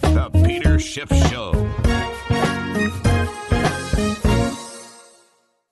The Peter Schiff Show.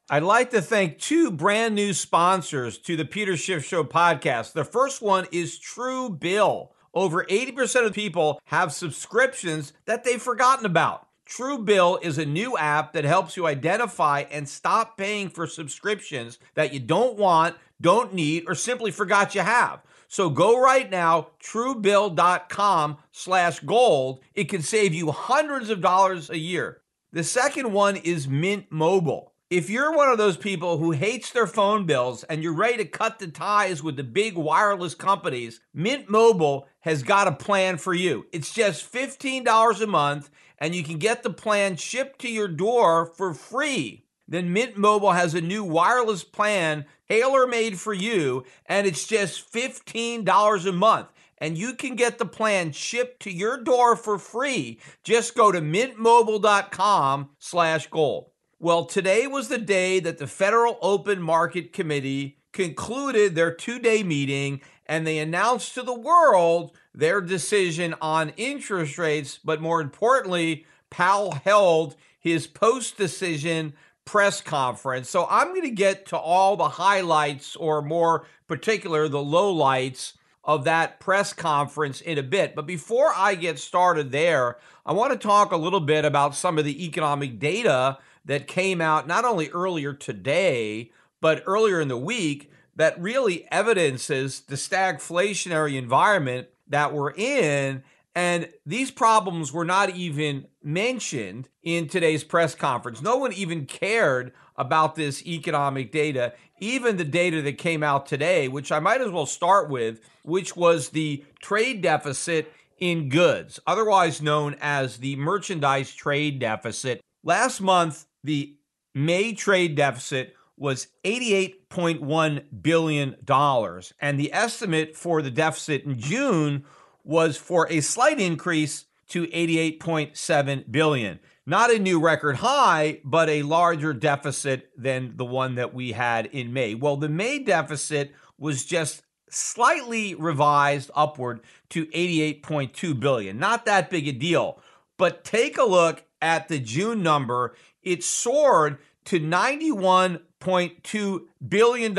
I'd like to thank two brand new sponsors to the Peter Schiff Show podcast. The first one is True Bill. Over 80% of people have subscriptions that they've forgotten about. True Bill is a new app that helps you identify and stop paying for subscriptions that you don't want, don't need, or simply forgot you have. So go right now, truebill.com slash gold. It can save you hundreds of dollars a year. The second one is Mint Mobile. If you're one of those people who hates their phone bills and you're ready to cut the ties with the big wireless companies, Mint Mobile has got a plan for you. It's just $15 a month, and you can get the plan shipped to your door for free. Then Mint Mobile has a new wireless plan tailor made for you, and it's just $15 a month. And you can get the plan shipped to your door for free. Just go to mintmobile.com slash gold. Well, today was the day that the Federal Open Market Committee concluded their two day meeting and they announced to the world their decision on interest rates. But more importantly, Powell held his post decision press conference. So I'm going to get to all the highlights, or more particular, the lowlights of that press conference in a bit. But before I get started there, I want to talk a little bit about some of the economic data that came out not only earlier today, but earlier in the week that really evidences the stagflationary environment that we're in and these problems were not even mentioned in today's press conference. No one even cared about this economic data, even the data that came out today, which I might as well start with, which was the trade deficit in goods, otherwise known as the merchandise trade deficit. Last month, the May trade deficit was $88.1 billion, and the estimate for the deficit in June was for a slight increase to 88.7 billion. Not a new record high, but a larger deficit than the one that we had in May. Well, the May deficit was just slightly revised upward to 88.2 billion. Not that big a deal. But take a look at the June number. It soared to 91 $6.2 billion.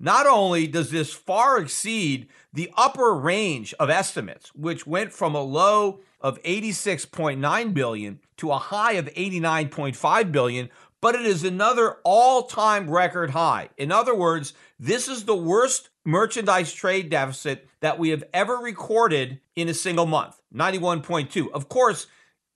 Not only does this far exceed the upper range of estimates, which went from a low of 86.9 billion to a high of 89.5 billion, but it is another all-time record high. In other words, this is the worst merchandise trade deficit that we have ever recorded in a single month, 91.2. Of course,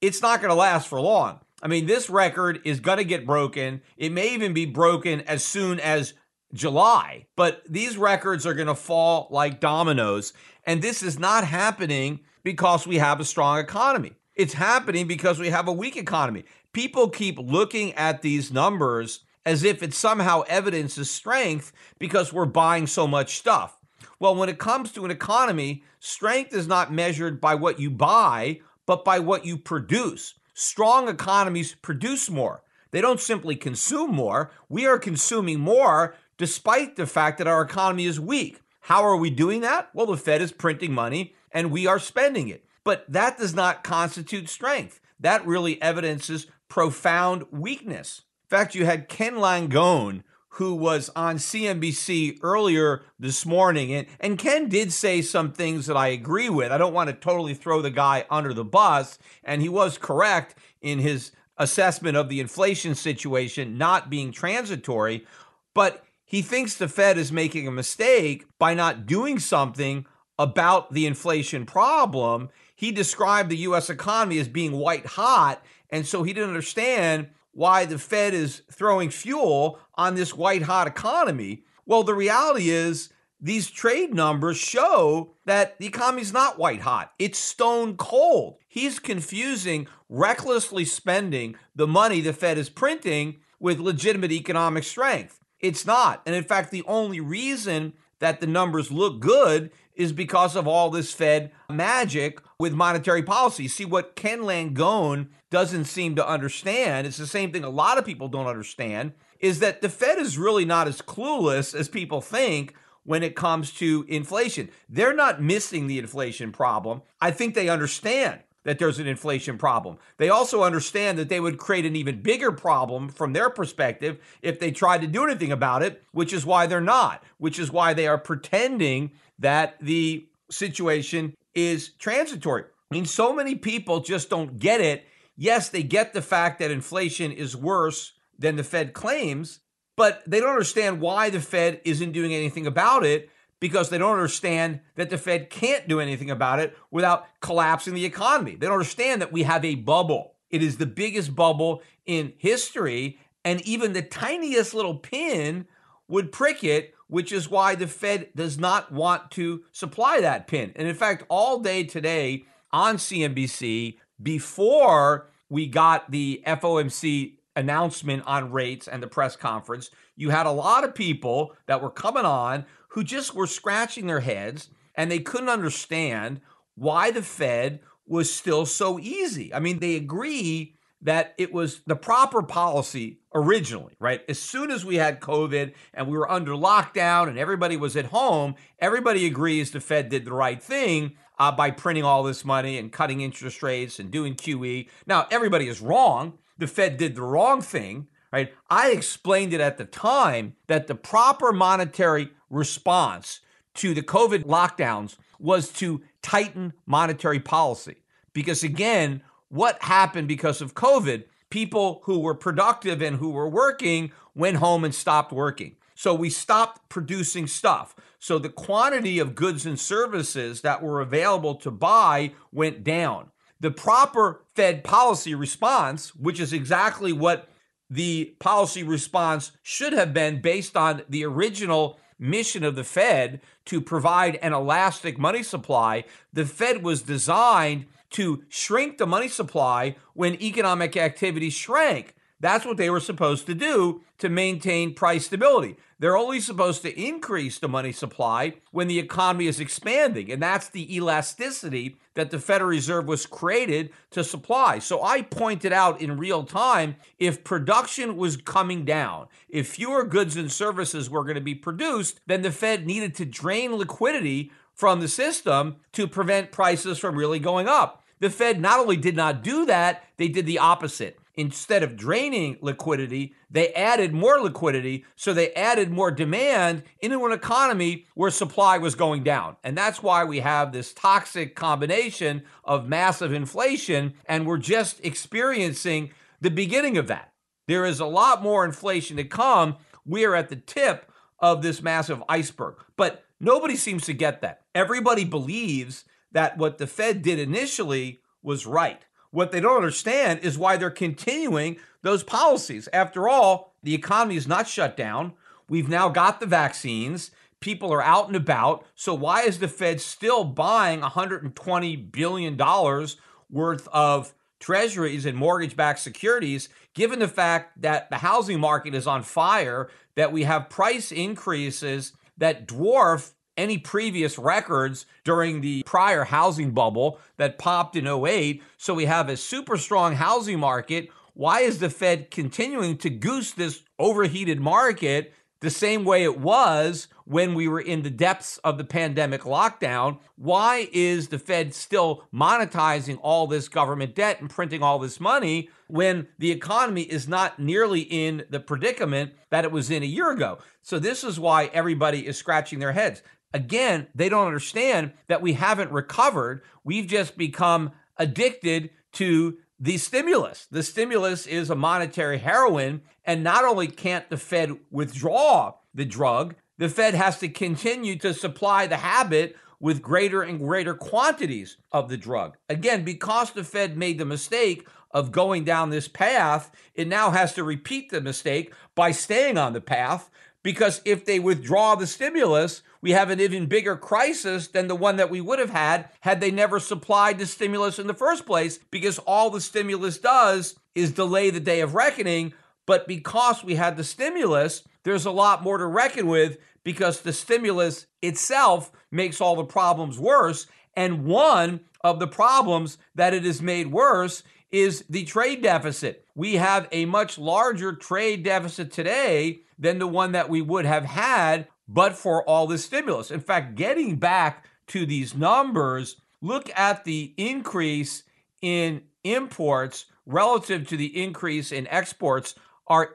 it's not going to last for long I mean, this record is going to get broken. It may even be broken as soon as July, but these records are going to fall like dominoes. And this is not happening because we have a strong economy. It's happening because we have a weak economy. People keep looking at these numbers as if it somehow evidences strength because we're buying so much stuff. Well, when it comes to an economy, strength is not measured by what you buy, but by what you produce. Strong economies produce more. They don't simply consume more. We are consuming more despite the fact that our economy is weak. How are we doing that? Well, the Fed is printing money and we are spending it. But that does not constitute strength. That really evidences profound weakness. In fact, you had Ken Langone who was on CNBC earlier this morning. And, and Ken did say some things that I agree with. I don't want to totally throw the guy under the bus. And he was correct in his assessment of the inflation situation not being transitory. But he thinks the Fed is making a mistake by not doing something about the inflation problem. He described the US economy as being white hot. And so he didn't understand why the Fed is throwing fuel on this white hot economy. Well, the reality is these trade numbers show that the economy's not white hot. It's stone cold. He's confusing recklessly spending the money the Fed is printing with legitimate economic strength. It's not. And in fact, the only reason that the numbers look good is because of all this Fed magic with monetary policy. See, what Ken Langone doesn't seem to understand, it's the same thing a lot of people don't understand, is that the Fed is really not as clueless as people think when it comes to inflation. They're not missing the inflation problem. I think they understand that there's an inflation problem. They also understand that they would create an even bigger problem from their perspective if they tried to do anything about it, which is why they're not, which is why they are pretending that the situation is transitory. I mean, so many people just don't get it. Yes, they get the fact that inflation is worse than the Fed claims, but they don't understand why the Fed isn't doing anything about it because they don't understand that the Fed can't do anything about it without collapsing the economy. They don't understand that we have a bubble. It is the biggest bubble in history, and even the tiniest little pin would prick it which is why the Fed does not want to supply that pin. And in fact, all day today on CNBC, before we got the FOMC announcement on rates and the press conference, you had a lot of people that were coming on who just were scratching their heads and they couldn't understand why the Fed was still so easy. I mean, they agree that it was the proper policy originally, right? As soon as we had COVID and we were under lockdown and everybody was at home, everybody agrees the Fed did the right thing uh, by printing all this money and cutting interest rates and doing QE. Now, everybody is wrong. The Fed did the wrong thing, right? I explained it at the time that the proper monetary response to the COVID lockdowns was to tighten monetary policy. Because again, what happened because of COVID. People who were productive and who were working went home and stopped working. So we stopped producing stuff. So the quantity of goods and services that were available to buy went down. The proper Fed policy response, which is exactly what the policy response should have been based on the original mission of the Fed to provide an elastic money supply. The Fed was designed to shrink the money supply when economic activity shrank. That's what they were supposed to do to maintain price stability. They're only supposed to increase the money supply when the economy is expanding. And that's the elasticity that the Federal Reserve was created to supply. So I pointed out in real time if production was coming down, if fewer goods and services were going to be produced, then the Fed needed to drain liquidity from the system to prevent prices from really going up. The Fed not only did not do that, they did the opposite. Instead of draining liquidity, they added more liquidity. So they added more demand into an economy where supply was going down. And that's why we have this toxic combination of massive inflation. And we're just experiencing the beginning of that. There is a lot more inflation to come. We are at the tip of this massive iceberg. But nobody seems to get that everybody believes that what the Fed did initially was right. What they don't understand is why they're continuing those policies. After all, the economy is not shut down. We've now got the vaccines. People are out and about. So, why is the Fed still buying $120 billion worth of treasuries and mortgage backed securities, given the fact that the housing market is on fire, that we have price increases that dwarf any previous records during the prior housing bubble that popped in 08. So we have a super strong housing market. Why is the Fed continuing to goose this overheated market the same way it was when we were in the depths of the pandemic lockdown? Why is the Fed still monetizing all this government debt and printing all this money when the economy is not nearly in the predicament that it was in a year ago? So, this is why everybody is scratching their heads. Again, they don't understand that we haven't recovered. We've just become addicted to the stimulus. The stimulus is a monetary heroin. And not only can't the Fed withdraw the drug, the Fed has to continue to supply the habit with greater and greater quantities of the drug. Again, because the Fed made the mistake of going down this path, it now has to repeat the mistake by staying on the path because if they withdraw the stimulus, we have an even bigger crisis than the one that we would have had had they never supplied the stimulus in the first place, because all the stimulus does is delay the day of reckoning. But because we had the stimulus, there's a lot more to reckon with because the stimulus itself makes all the problems worse. And one of the problems that it has made worse is the trade deficit. We have a much larger trade deficit today than the one that we would have had but for all the stimulus. In fact, getting back to these numbers, look at the increase in imports relative to the increase in exports. Our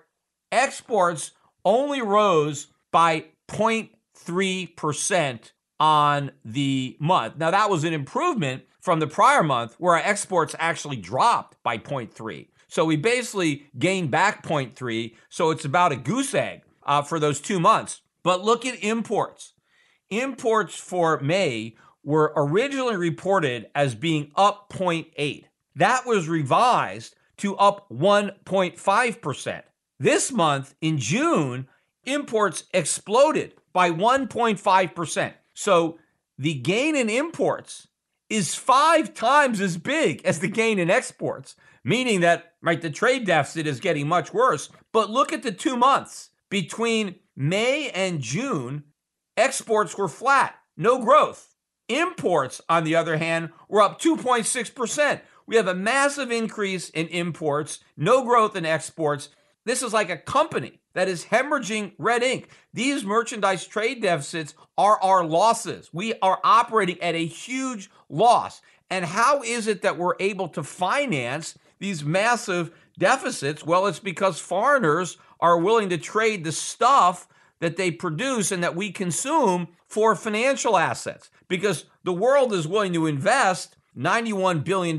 exports only rose by 0.3% on the month. Now, that was an improvement from the prior month where our exports actually dropped by 0.3. So we basically gain back 0.3. So it's about a goose egg uh, for those two months. But look at imports. Imports for May were originally reported as being up 0.8. That was revised to up 1.5%. This month in June, imports exploded by 1.5%. So the gain in imports is five times as big as the gain in exports meaning that right the trade deficit is getting much worse. But look at the two months between May and June, exports were flat, no growth. Imports, on the other hand, were up 2.6%. We have a massive increase in imports, no growth in exports. This is like a company that is hemorrhaging red ink. These merchandise trade deficits are our losses. We are operating at a huge loss. And how is it that we're able to finance these massive deficits? Well, it's because foreigners are willing to trade the stuff that they produce and that we consume for financial assets because the world is willing to invest $91 billion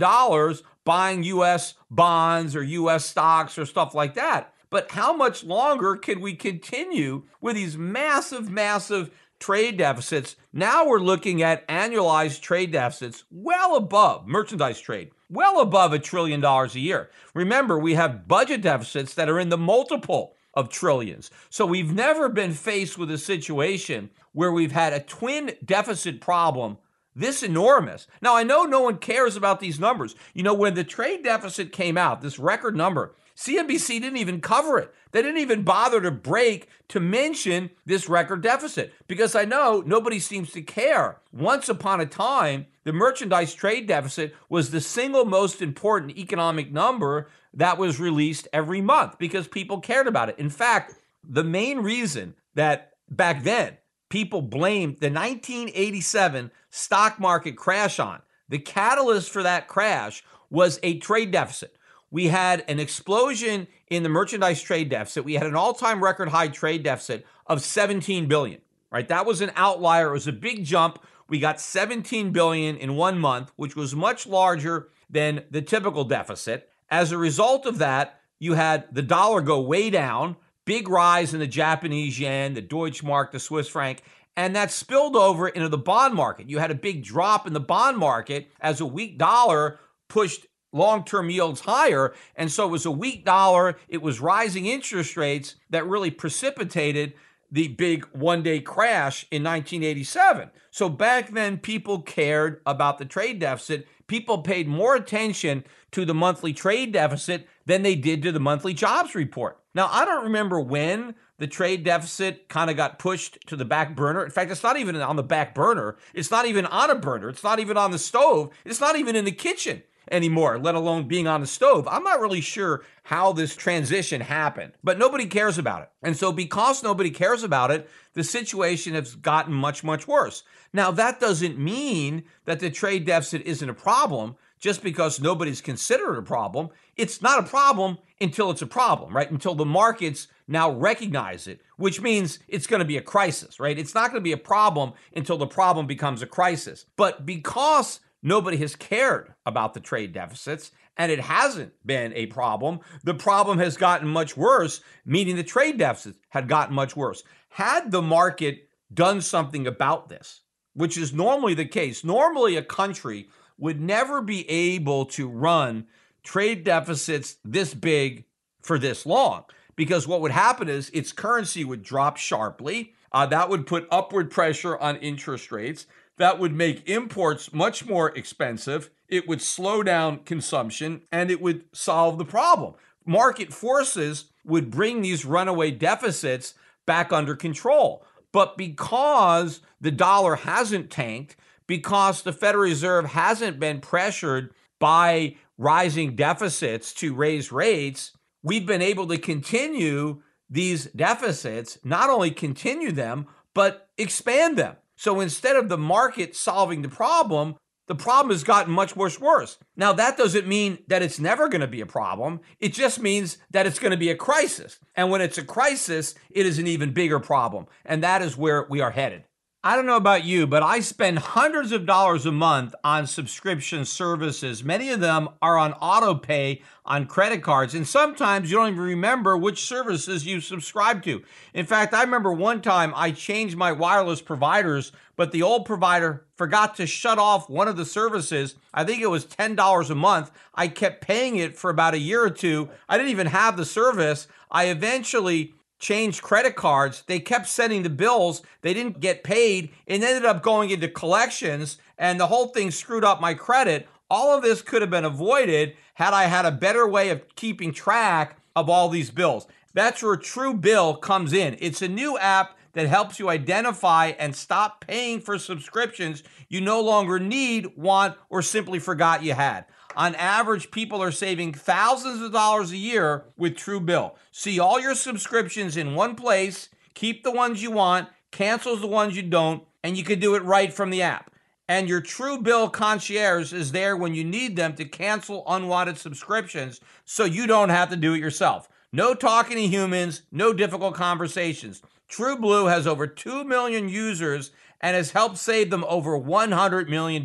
buying US bonds or US stocks or stuff like that. But how much longer can we continue with these massive, massive trade deficits. Now we're looking at annualized trade deficits well above merchandise trade, well above a trillion dollars a year. Remember, we have budget deficits that are in the multiple of trillions. So we've never been faced with a situation where we've had a twin deficit problem this enormous. Now, I know no one cares about these numbers. You know, when the trade deficit came out, this record number, CNBC didn't even cover it. They didn't even bother to break to mention this record deficit because I know nobody seems to care. Once upon a time, the merchandise trade deficit was the single most important economic number that was released every month because people cared about it. In fact, the main reason that back then people blamed the 1987 stock market crash on, the catalyst for that crash was a trade deficit we had an explosion in the merchandise trade deficit. We had an all-time record high trade deficit of 17 billion. Right? That was an outlier. It was a big jump. We got 17 billion in one month, which was much larger than the typical deficit. As a result of that, you had the dollar go way down, big rise in the Japanese yen, the Deutsche Mark, the Swiss franc, and that spilled over into the bond market. You had a big drop in the bond market as a weak dollar pushed long term yields higher. And so it was a weak dollar, it was rising interest rates that really precipitated the big one day crash in 1987. So back then, people cared about the trade deficit. People paid more attention to the monthly trade deficit than they did to the monthly jobs report. Now, I don't remember when the trade deficit kind of got pushed to the back burner. In fact, it's not even on the back burner. It's not even on a burner. It's not even on the stove. It's not even in the kitchen anymore, let alone being on a stove. I'm not really sure how this transition happened, but nobody cares about it. And so, because nobody cares about it, the situation has gotten much, much worse. Now, that doesn't mean that the trade deficit isn't a problem just because nobody's considered a problem. It's not a problem until it's a problem, right? Until the markets now recognize it, which means it's going to be a crisis, right? It's not going to be a problem until the problem becomes a crisis. But because Nobody has cared about the trade deficits, and it hasn't been a problem. The problem has gotten much worse, meaning the trade deficits had gotten much worse. Had the market done something about this, which is normally the case, normally a country would never be able to run trade deficits this big for this long, because what would happen is its currency would drop sharply. Uh, that would put upward pressure on interest rates. That would make imports much more expensive. It would slow down consumption and it would solve the problem. Market forces would bring these runaway deficits back under control. But because the dollar hasn't tanked, because the Federal Reserve hasn't been pressured by rising deficits to raise rates, we've been able to continue these deficits, not only continue them, but expand them. So instead of the market solving the problem, the problem has gotten much worse worse. Now that doesn't mean that it's never going to be a problem. It just means that it's going to be a crisis. And when it's a crisis, it is an even bigger problem. And that is where we are headed. I don't know about you, but I spend hundreds of dollars a month on subscription services. Many of them are on auto pay on credit cards, and sometimes you don't even remember which services you subscribe to. In fact, I remember one time I changed my wireless providers, but the old provider forgot to shut off one of the services. I think it was $10 a month. I kept paying it for about a year or two. I didn't even have the service. I eventually changed credit cards. They kept sending the bills. They didn't get paid and ended up going into collections. And the whole thing screwed up my credit. All of this could have been avoided had I had a better way of keeping track of all these bills. That's where True Bill comes in. It's a new app that helps you identify and stop paying for subscriptions you no longer need, want, or simply forgot you had. On average, people are saving thousands of dollars a year with Truebill. See all your subscriptions in one place, keep the ones you want, cancels the ones you don't, and you can do it right from the app. And your Truebill concierge is there when you need them to cancel unwanted subscriptions so you don't have to do it yourself. No talking to humans, no difficult conversations. TrueBlue has over 2 million users and has helped save them over $100 million.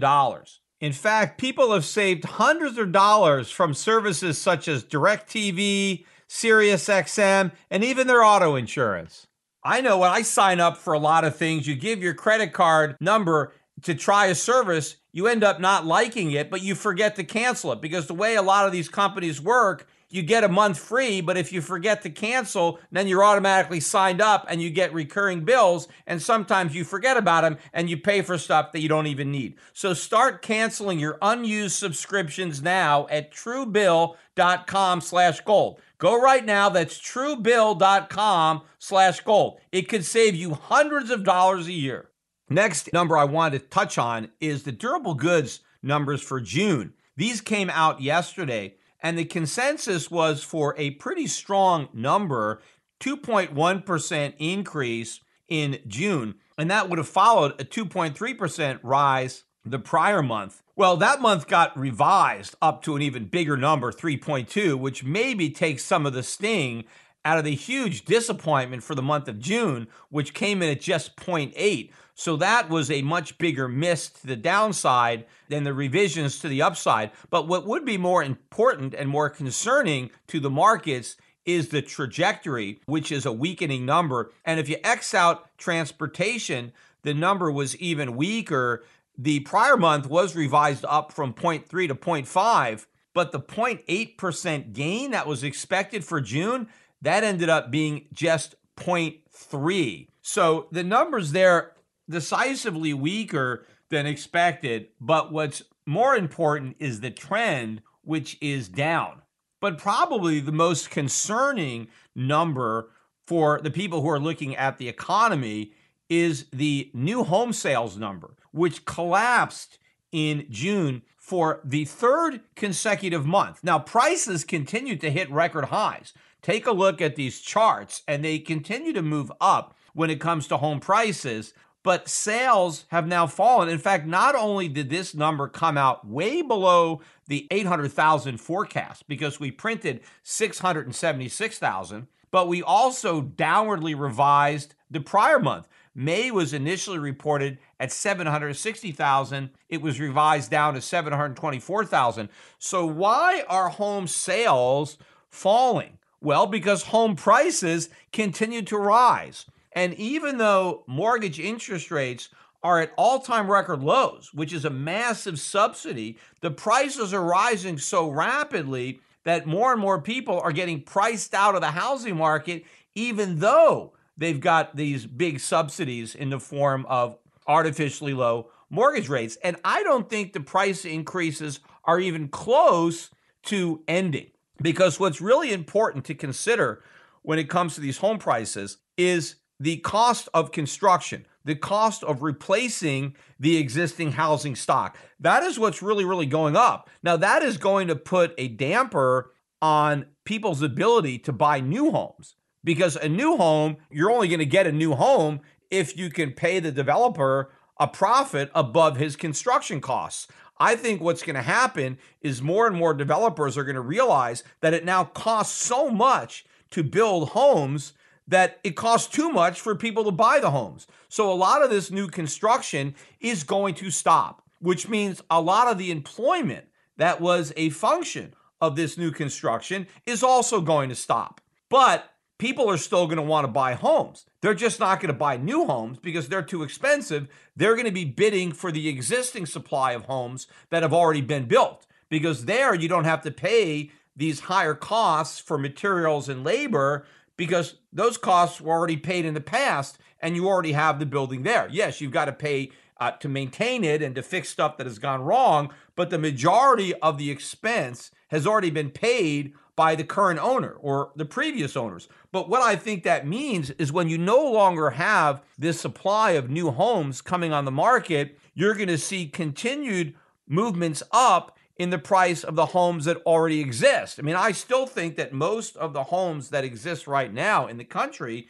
In fact, people have saved hundreds of dollars from services such as DirecTV, SiriusXM, and even their auto insurance. I know when I sign up for a lot of things, you give your credit card number to try a service, you end up not liking it, but you forget to cancel it because the way a lot of these companies work you get a month free, but if you forget to cancel, then you're automatically signed up and you get recurring bills. And sometimes you forget about them and you pay for stuff that you don't even need. So start canceling your unused subscriptions now at truebill.com slash gold. Go right now. That's truebill.com slash gold. It could save you hundreds of dollars a year. Next number I wanted to touch on is the durable goods numbers for June. These came out yesterday and the consensus was for a pretty strong number 2.1% increase in June. And that would have followed a 2.3% rise the prior month. Well, that month got revised up to an even bigger number, 3.2, which maybe takes some of the sting out of the huge disappointment for the month of June, which came in at just 0.8. So that was a much bigger miss to the downside than the revisions to the upside. But what would be more important and more concerning to the markets is the trajectory, which is a weakening number. And if you X out transportation, the number was even weaker. The prior month was revised up from 0.3 to 0.5, but the 0.8% gain that was expected for June, that ended up being just 0.3. So the numbers there decisively weaker than expected. But what's more important is the trend, which is down. But probably the most concerning number for the people who are looking at the economy is the new home sales number, which collapsed in June for the third consecutive month. Now, prices continue to hit record highs. Take a look at these charts, and they continue to move up when it comes to home prices, but sales have now fallen. In fact, not only did this number come out way below the 800,000 forecast because we printed 676,000, but we also downwardly revised the prior month. May was initially reported at 760,000. It was revised down to 724,000. So why are home sales falling? Well, because home prices continue to rise. And even though mortgage interest rates are at all time record lows, which is a massive subsidy, the prices are rising so rapidly that more and more people are getting priced out of the housing market, even though they've got these big subsidies in the form of artificially low mortgage rates. And I don't think the price increases are even close to ending because what's really important to consider when it comes to these home prices is the cost of construction, the cost of replacing the existing housing stock. That is what's really, really going up. Now, that is going to put a damper on people's ability to buy new homes because a new home, you're only going to get a new home if you can pay the developer a profit above his construction costs. I think what's going to happen is more and more developers are going to realize that it now costs so much to build homes that it costs too much for people to buy the homes. So a lot of this new construction is going to stop, which means a lot of the employment that was a function of this new construction is also going to stop. But people are still going to want to buy homes. They're just not going to buy new homes because they're too expensive. They're going to be bidding for the existing supply of homes that have already been built because there you don't have to pay these higher costs for materials and labor because those costs were already paid in the past and you already have the building there. Yes, you've got to pay uh, to maintain it and to fix stuff that has gone wrong, but the majority of the expense has already been paid by the current owner or the previous owners. But what I think that means is when you no longer have this supply of new homes coming on the market, you're going to see continued movements up in the price of the homes that already exist. I mean, I still think that most of the homes that exist right now in the country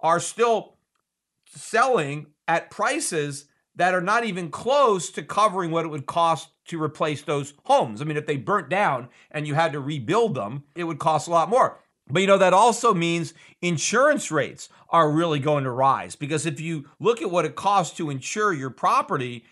are still selling at prices that are not even close to covering what it would cost to replace those homes. I mean, if they burnt down and you had to rebuild them, it would cost a lot more. But you know, that also means insurance rates are really going to rise because if you look at what it costs to insure your property,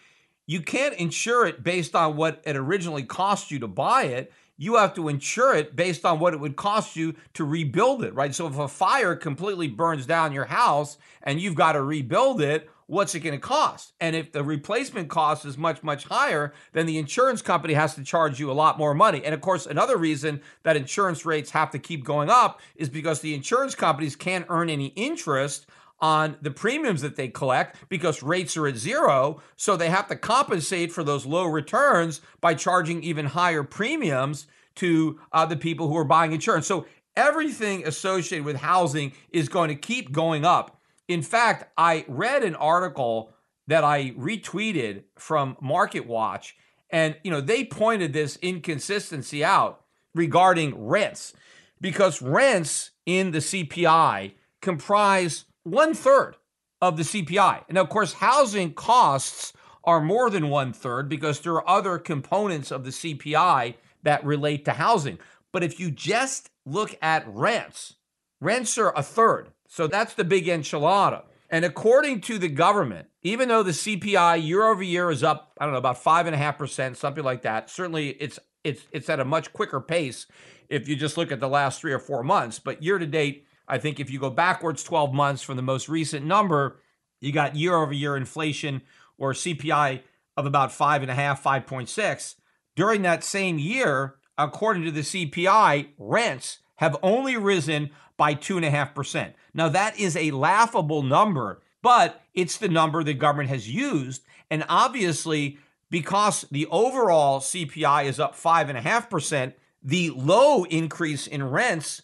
you can't insure it based on what it originally cost you to buy it. You have to insure it based on what it would cost you to rebuild it, right? So if a fire completely burns down your house and you've got to rebuild it, what's it going to cost? And if the replacement cost is much, much higher, then the insurance company has to charge you a lot more money. And of course, another reason that insurance rates have to keep going up is because the insurance companies can't earn any interest on the premiums that they collect because rates are at zero. So they have to compensate for those low returns by charging even higher premiums to uh, the people who are buying insurance. So everything associated with housing is going to keep going up. In fact, I read an article that I retweeted from Market Watch, and you know they pointed this inconsistency out regarding rents because rents in the CPI comprise one third of the CPI. And of course, housing costs are more than one third because there are other components of the CPI that relate to housing. But if you just look at rents, rents are a third. So that's the big enchilada. And according to the government, even though the CPI year over year is up, I don't know, about five and a half percent, something like that. Certainly, it's it's it's at a much quicker pace if you just look at the last three or four months. But year to date, I think if you go backwards 12 months from the most recent number, you got year over year inflation or CPI of about 5.5, 5.6. During that same year, according to the CPI, rents have only risen by 2.5%. Now, that is a laughable number, but it's the number the government has used. And obviously, because the overall CPI is up 5.5%, the low increase in rents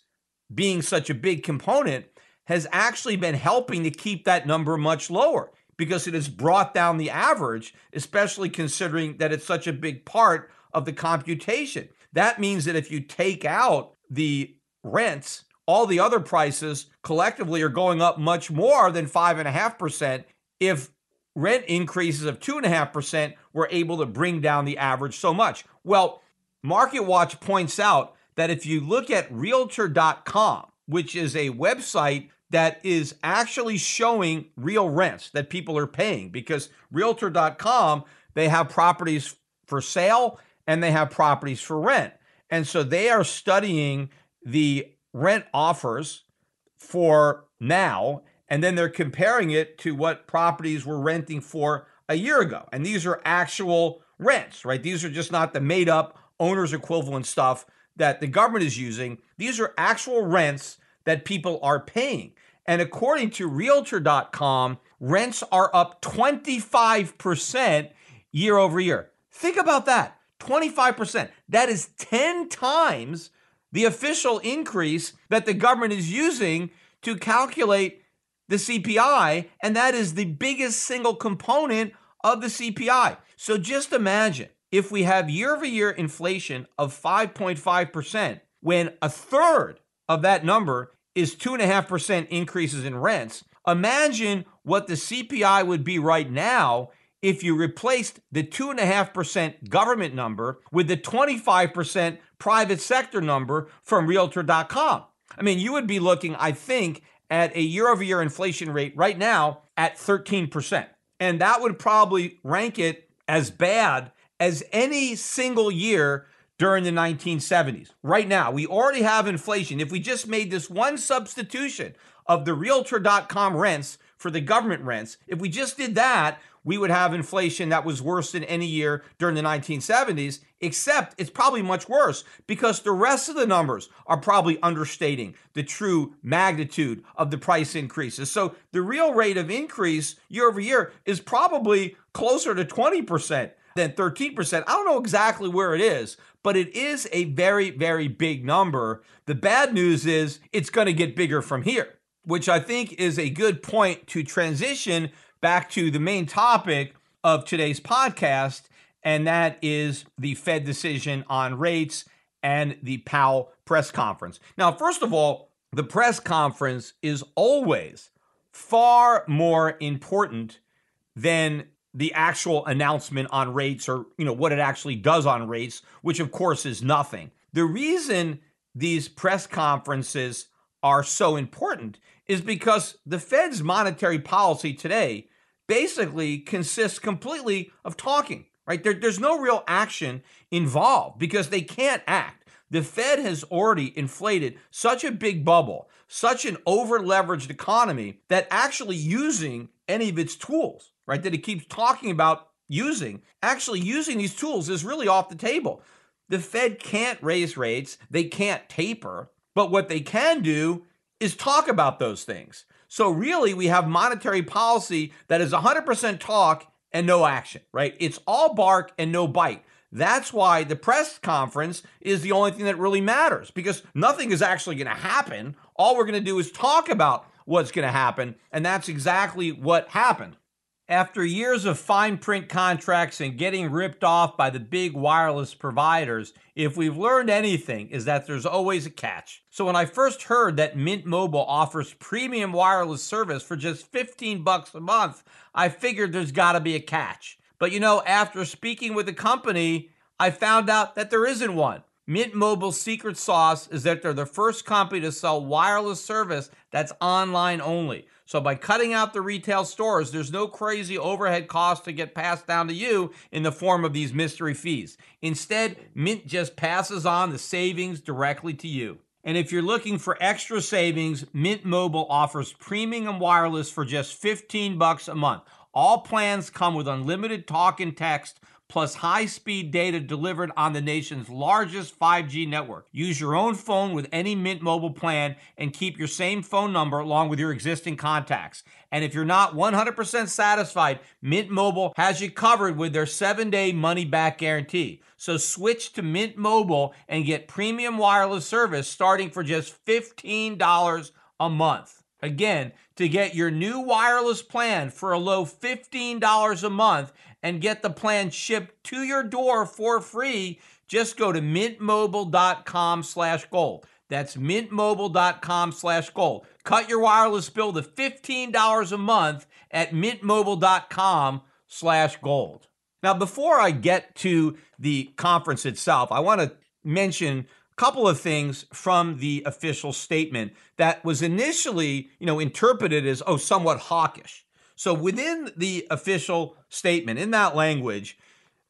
being such a big component has actually been helping to keep that number much lower because it has brought down the average, especially considering that it's such a big part of the computation. That means that if you take out the rents, all the other prices collectively are going up much more than 5.5%. If rent increases of 2.5% were able to bring down the average so much. Well, Market Watch points out that if you look at realtor.com, which is a website that is actually showing real rents that people are paying because realtor.com they have properties for sale and they have properties for rent. And so they are studying the rent offers for now and then they're comparing it to what properties were renting for a year ago. And these are actual rents, right? These are just not the made up owner's equivalent stuff that the government is using. These are actual rents that people are paying. And according to Realtor.com, rents are up 25% year over year. Think about that 25%. That is 10 times the official increase that the government is using to calculate the CPI. And that is the biggest single component of the CPI. So just imagine if we have year over year inflation of 5.5%, when a third of that number is 2.5% increases in rents, imagine what the CPI would be right now if you replaced the 2.5% government number with the 25% private sector number from Realtor.com. I mean, you would be looking, I think, at a year over year inflation rate right now at 13%. And that would probably rank it as bad as any single year during the 1970s. Right now, we already have inflation. If we just made this one substitution of the realtor.com rents for the government rents, if we just did that, we would have inflation that was worse than any year during the 1970s, except it's probably much worse because the rest of the numbers are probably understating the true magnitude of the price increases. So the real rate of increase year over year is probably closer to 20% than 13%. I don't know exactly where it is, but it is a very, very big number. The bad news is it's going to get bigger from here, which I think is a good point to transition back to the main topic of today's podcast, and that is the Fed decision on rates and the Powell press conference. Now, first of all, the press conference is always far more important than the actual announcement on rates or you know what it actually does on rates which of course is nothing the reason these press conferences are so important is because the fed's monetary policy today basically consists completely of talking right there, there's no real action involved because they can't act the fed has already inflated such a big bubble such an over leveraged economy that actually using any of its tools right, that he keeps talking about using, actually using these tools is really off the table. The Fed can't raise rates, they can't taper, but what they can do is talk about those things. So, really, we have monetary policy that is 100% talk and no action, right? It's all bark and no bite. That's why the press conference is the only thing that really matters because nothing is actually going to happen. All we're going to do is talk about what's going to happen. And that's exactly what happened. After years of fine print contracts and getting ripped off by the big wireless providers, if we've learned anything is that there's always a catch. So when I first heard that Mint Mobile offers premium wireless service for just 15 bucks a month, I figured there's got to be a catch. But you know, after speaking with the company, I found out that there isn't one. Mint Mobile's secret sauce is that they're the first company to sell wireless service that's online only. So by cutting out the retail stores, there's no crazy overhead cost to get passed down to you in the form of these mystery fees. Instead, Mint just passes on the savings directly to you. And if you're looking for extra savings, Mint Mobile offers premium wireless for just 15 bucks a month. All plans come with unlimited talk and text plus high speed data delivered on the nation's largest 5G network. Use your own phone with any Mint Mobile plan and keep your same phone number along with your existing contacts. And if you're not 100% satisfied, Mint Mobile has you covered with their seven day money back guarantee. So switch to Mint Mobile and get premium wireless service starting for just $15 a month. Again, to get your new wireless plan for a low $15 a month and get the plan shipped to your door for free. Just go to mintmobile.com slash gold. That's mintmobile.com slash gold. Cut your wireless bill to $15 a month at mintmobile.com slash gold. Now, before I get to the conference itself, I want to mention a couple of things from the official statement that was initially, you know, interpreted as, oh, somewhat hawkish. So within the official statement, in that language,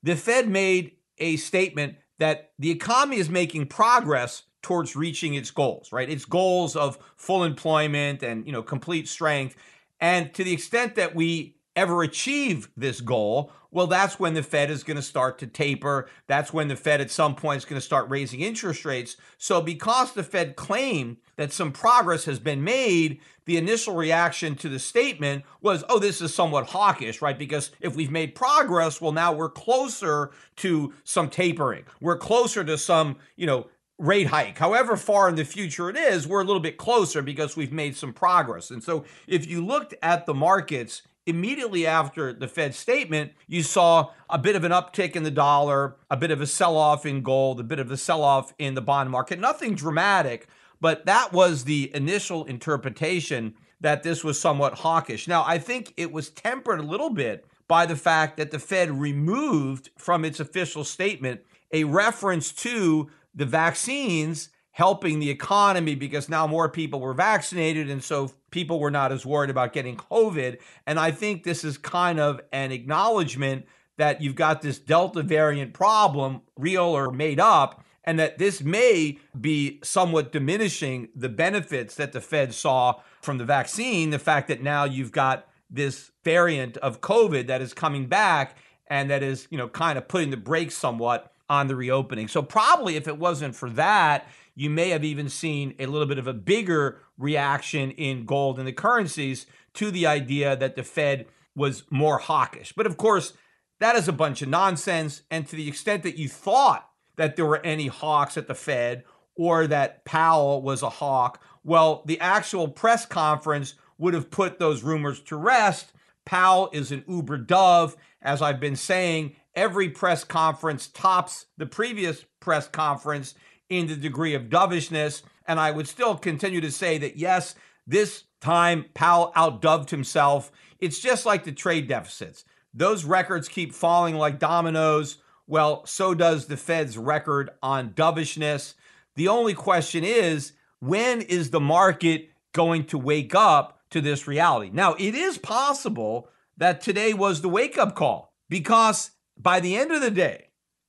the Fed made a statement that the economy is making progress towards reaching its goals, right? Its goals of full employment and, you know, complete strength. And to the extent that we ever achieve this goal, well, that's when the Fed is going to start to taper. That's when the Fed at some point is going to start raising interest rates. So, because the Fed claimed that some progress has been made, the initial reaction to the statement was, oh, this is somewhat hawkish, right? Because if we've made progress, well, now we're closer to some tapering. We're closer to some, you know, rate hike. However far in the future it is, we're a little bit closer because we've made some progress. And so if you looked at the markets immediately after the Fed statement, you saw a bit of an uptick in the dollar, a bit of a sell off in gold, a bit of a sell off in the bond market. Nothing dramatic, but that was the initial interpretation that this was somewhat hawkish. Now, I think it was tempered a little bit by the fact that the Fed removed from its official statement a reference to the vaccines helping the economy because now more people were vaccinated and so people were not as worried about getting COVID. And I think this is kind of an acknowledgement that you've got this Delta variant problem, real or made up, and that this may be somewhat diminishing the benefits that the Fed saw from the vaccine. The fact that now you've got this variant of COVID that is coming back and that is, you know, kind of putting the brakes somewhat on the reopening. So probably if it wasn't for that, you may have even seen a little bit of a bigger reaction in gold and the currencies to the idea that the Fed was more hawkish. But of course, that is a bunch of nonsense. And to the extent that you thought that there were any hawks at the Fed or that Powell was a hawk, well, the actual press conference would have put those rumors to rest. Powell is an uber dove. As I've been saying, every press conference tops the previous press conference in the degree of dovishness. And I would still continue to say that, yes, this time Powell outdoved himself. It's just like the trade deficits. Those records keep falling like dominoes. Well, so does the Fed's record on dovishness. The only question is when is the market going to wake up to this reality? Now, it is possible that today was the wake up call because by the end of the day,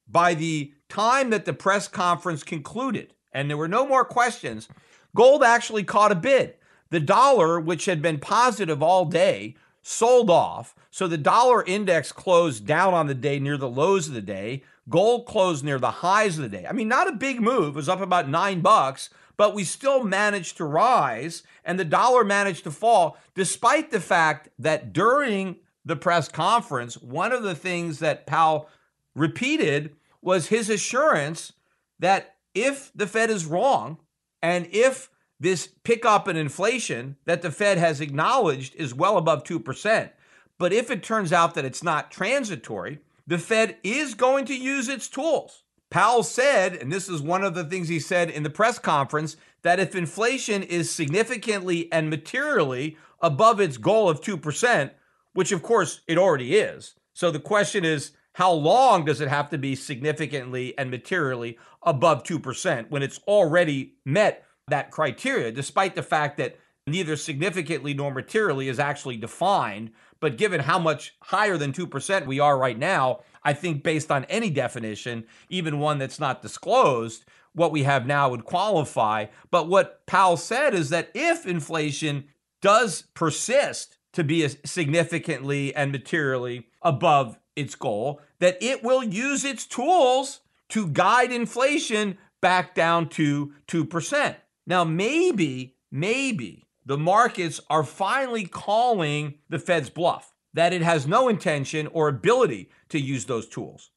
by the time that the press conference concluded and there were no more questions, gold actually caught a bid. The dollar, which had been positive all day, sold off. So the dollar index closed down on the day near the lows of the day. Gold closed near the highs of the day. I mean, not a big move. It was up about nine bucks, but we still managed to rise and the dollar managed to fall, despite the fact that during the press conference, one of the things that Powell repeated was his assurance that if the Fed is wrong and if this pickup in inflation that the Fed has acknowledged is well above 2%, but if it turns out that it's not transitory, the Fed is going to use its tools. Powell said, and this is one of the things he said in the press conference, that if inflation is significantly and materially above its goal of 2%, which of course it already is. So the question is how long does it have to be significantly and materially above 2% when it's already met that criteria, despite the fact that neither significantly nor materially is actually defined? But given how much higher than 2% we are right now, I think based on any definition, even one that's not disclosed, what we have now would qualify. But what Powell said is that if inflation does persist to be significantly and materially above its goal that it will use its tools to guide inflation back down to 2%. Now, maybe, maybe the markets are finally calling the Fed's bluff that it has no intention or ability to use those tools.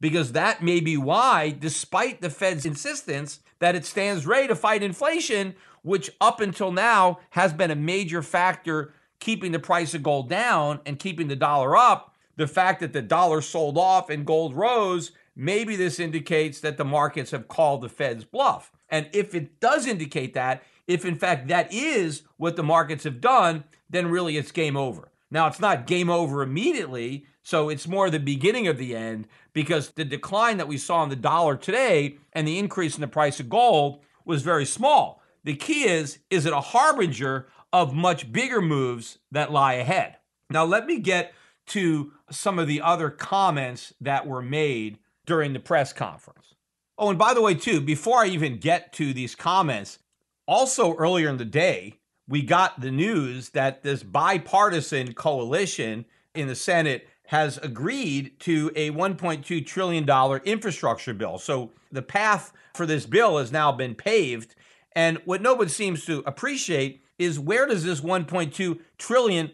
Because that may be why, despite the Fed's insistence that it stands ready to fight inflation, which up until now has been a major factor keeping the price of gold down and keeping the dollar up, the fact that the dollar sold off and gold rose, maybe this indicates that the markets have called the Fed's bluff. And if it does indicate that, if in fact that is what the markets have done, then really it's game over. Now, it's not game over immediately, so it's more the beginning of the end because the decline that we saw in the dollar today and the increase in the price of gold was very small. The key is is it a harbinger of much bigger moves that lie ahead? Now, let me get to some of the other comments that were made during the press conference. Oh, and by the way, too, before I even get to these comments, also earlier in the day, we got the news that this bipartisan coalition in the Senate has agreed to a $1.2 trillion infrastructure bill. So the path for this bill has now been paved. And what no one seems to appreciate is where does this $1.2 trillion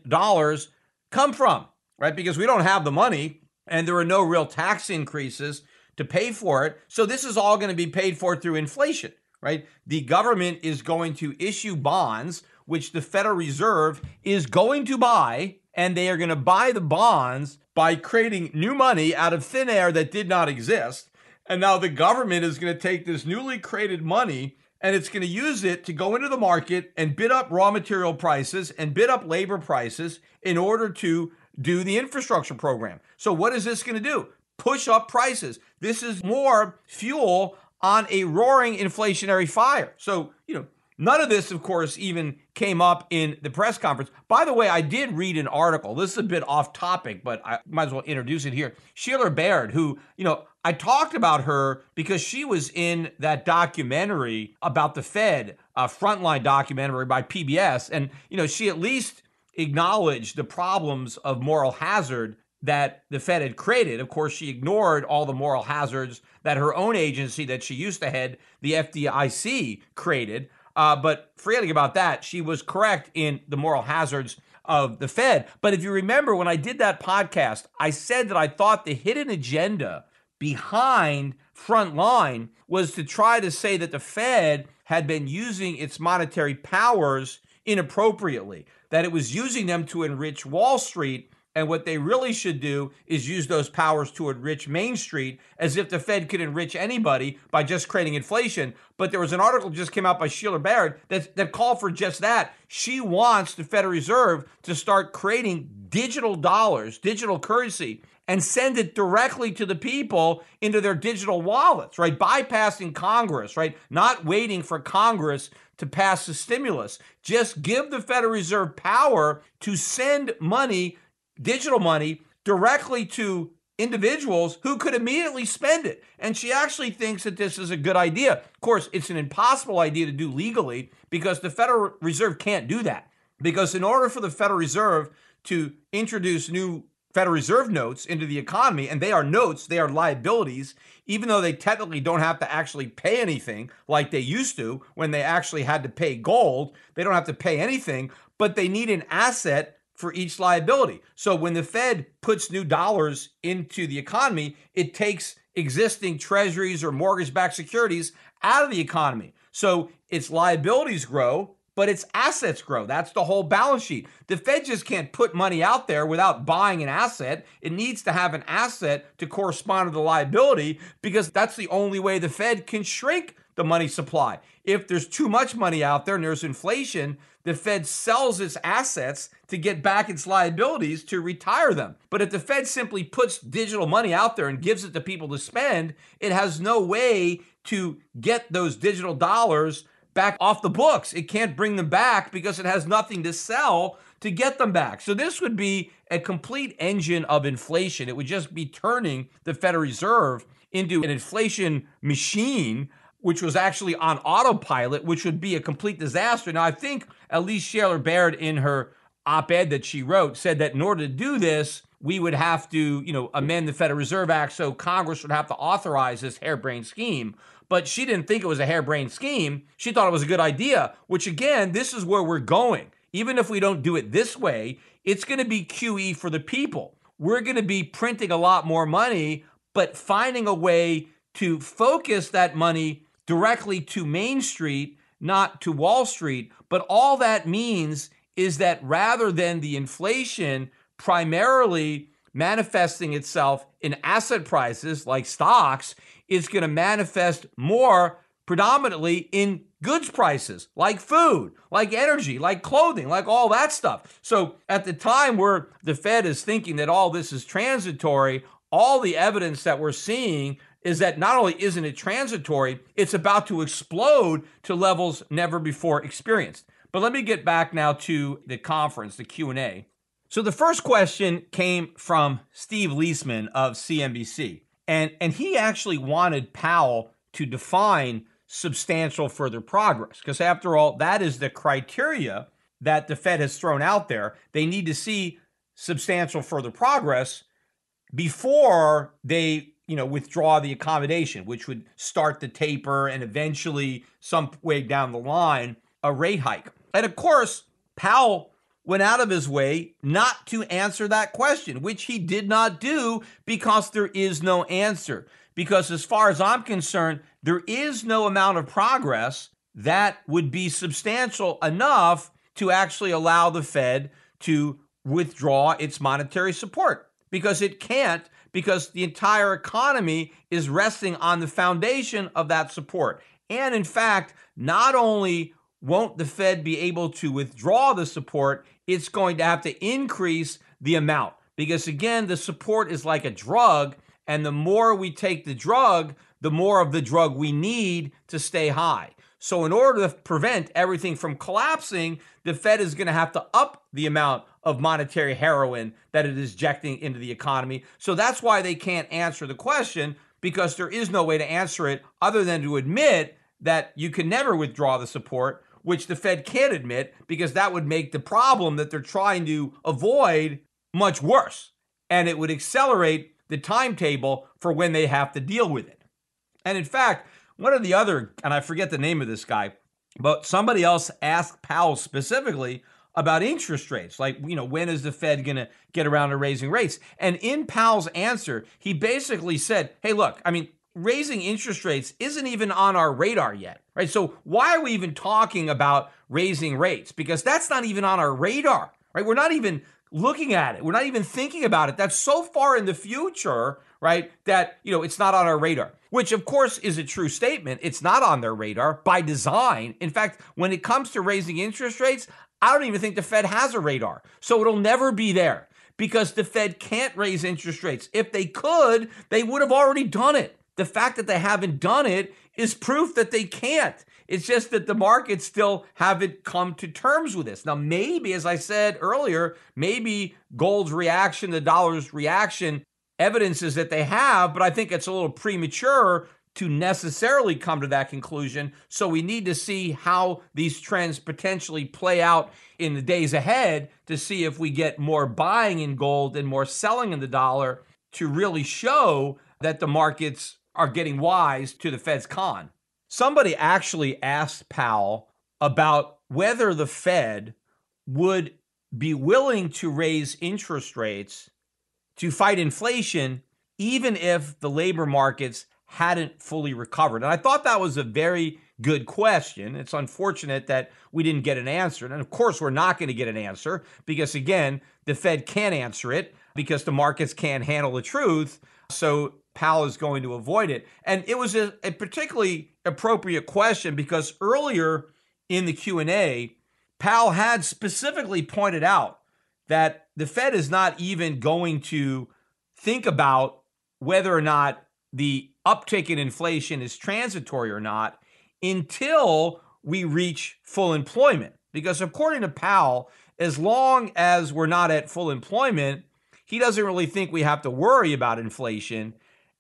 come from? right? Because we don't have the money and there are no real tax increases to pay for it. So this is all going to be paid for through inflation, right? The government is going to issue bonds, which the Federal Reserve is going to buy, and they are going to buy the bonds by creating new money out of thin air that did not exist. And now the government is going to take this newly created money and it's going to use it to go into the market and bid up raw material prices and bid up labor prices in order to do the infrastructure program. So, what is this going to do? Push up prices. This is more fuel on a roaring inflationary fire. So, you know, none of this, of course, even came up in the press conference. By the way, I did read an article. This is a bit off topic, but I might as well introduce it here. Sheila Baird, who, you know, I talked about her because she was in that documentary about the Fed, a frontline documentary by PBS. And, you know, she at least Acknowledged the problems of moral hazard that the Fed had created. Of course, she ignored all the moral hazards that her own agency that she used to head, the FDIC, created. Uh, but freely about that, she was correct in the moral hazards of the Fed. But if you remember, when I did that podcast, I said that I thought the hidden agenda behind Frontline was to try to say that the Fed had been using its monetary powers inappropriately that it was using them to enrich Wall Street. And what they really should do is use those powers to enrich Main Street as if the Fed could enrich anybody by just creating inflation. But there was an article just came out by Sheila Barrett that, that called for just that. She wants the Federal Reserve to start creating digital dollars, digital currency, and send it directly to the people into their digital wallets, right? Bypassing Congress, right? Not waiting for Congress to pass the stimulus. Just give the Federal Reserve power to send money, digital money, directly to individuals who could immediately spend it. And she actually thinks that this is a good idea. Of course, it's an impossible idea to do legally because the Federal Reserve can't do that. Because in order for the Federal Reserve to introduce new Federal Reserve notes into the economy, and they are notes, they are liabilities, even though they technically don't have to actually pay anything like they used to when they actually had to pay gold. They don't have to pay anything, but they need an asset for each liability. So when the Fed puts new dollars into the economy, it takes existing treasuries or mortgage backed securities out of the economy. So its liabilities grow but its assets grow. That's the whole balance sheet. The Fed just can't put money out there without buying an asset. It needs to have an asset to correspond to the liability because that's the only way the Fed can shrink the money supply. If there's too much money out there and there's inflation, the Fed sells its assets to get back its liabilities to retire them. But if the Fed simply puts digital money out there and gives it to people to spend, it has no way to get those digital dollars back off the books. It can't bring them back because it has nothing to sell to get them back. So this would be a complete engine of inflation. It would just be turning the Federal Reserve into an inflation machine which was actually on autopilot, which would be a complete disaster. Now, I think Elise Shaler Baird, in her op ed that she wrote, said that in order to do this, we would have to, you know, amend the Federal Reserve Act so Congress would have to authorize this harebrained scheme but she didn't think it was a harebrained scheme. She thought it was a good idea, which again, this is where we're going. Even if we don't do it this way, it's going to be QE for the people. We're going to be printing a lot more money, but finding a way to focus that money directly to Main Street, not to Wall Street. But all that means is that rather than the inflation primarily manifesting itself in asset prices like stocks, is going to manifest more predominantly in goods prices, like food, like energy, like clothing, like all that stuff. So at the time where the Fed is thinking that all this is transitory, all the evidence that we're seeing is that not only isn't it transitory, it's about to explode to levels never before experienced. But let me get back now to the conference, the Q&A. So the first question came from Steve Leisman of CNBC. And, and he actually wanted Powell to define substantial further progress, because after all, that is the criteria that the Fed has thrown out there. They need to see substantial further progress before they you know withdraw the accommodation which would start the taper and eventually some way down the line a rate hike and of course powell went out of his way not to answer that question, which he did not do because there is no answer. Because as far as I'm concerned, there is no amount of progress that would be substantial enough to actually allow the Fed to withdraw its monetary support because it can't because the entire economy is resting on the foundation of that support. And in fact, not only won't the Fed be able to withdraw the support, it's going to have to increase the amount because, again, the support is like a drug. And the more we take the drug, the more of the drug we need to stay high. So, in order to prevent everything from collapsing, the Fed is going to have to up the amount of monetary heroin that it is injecting into the economy. So, that's why they can't answer the question because there is no way to answer it other than to admit that you can never withdraw the support which the Fed can't admit because that would make the problem that they're trying to avoid much worse. And it would accelerate the timetable for when they have to deal with it. And in fact, one of the other, and I forget the name of this guy, but somebody else asked Powell specifically about interest rates. Like, you know, when is the Fed going to get around to raising rates? And in Powell's answer, he basically said, hey, look, I mean, raising interest rates isn't even on our radar yet, right? So why are we even talking about raising rates? Because that's not even on our radar, right? We're not even looking at it. We're not even thinking about it. That's so far in the future, right? That, you know, it's not on our radar, which of course is a true statement. It's not on their radar by design. In fact, when it comes to raising interest rates, I don't even think the Fed has a radar. So it'll never be there because the Fed can't raise interest rates. If they could, they would have already done it the fact that they haven't done it is proof that they can't. It's just that the markets still haven't come to terms with this. Now, maybe, as I said earlier, maybe gold's reaction, the dollar's reaction, evidences that they have, but I think it's a little premature to necessarily come to that conclusion. So we need to see how these trends potentially play out in the days ahead to see if we get more buying in gold and more selling in the dollar to really show that the markets are getting wise to the Fed's con. Somebody actually asked Powell about whether the Fed would be willing to raise interest rates to fight inflation, even if the labor markets hadn't fully recovered. And I thought that was a very good question. It's unfortunate that we didn't get an answer. And of course, we're not going to get an answer because, again, the Fed can't answer it because the markets can't handle the truth. So Powell is going to avoid it. And it was a, a particularly appropriate question because earlier in the Q&A, Powell had specifically pointed out that the Fed is not even going to think about whether or not the uptick in inflation is transitory or not until we reach full employment. Because according to Powell, as long as we're not at full employment, he doesn't really think we have to worry about inflation.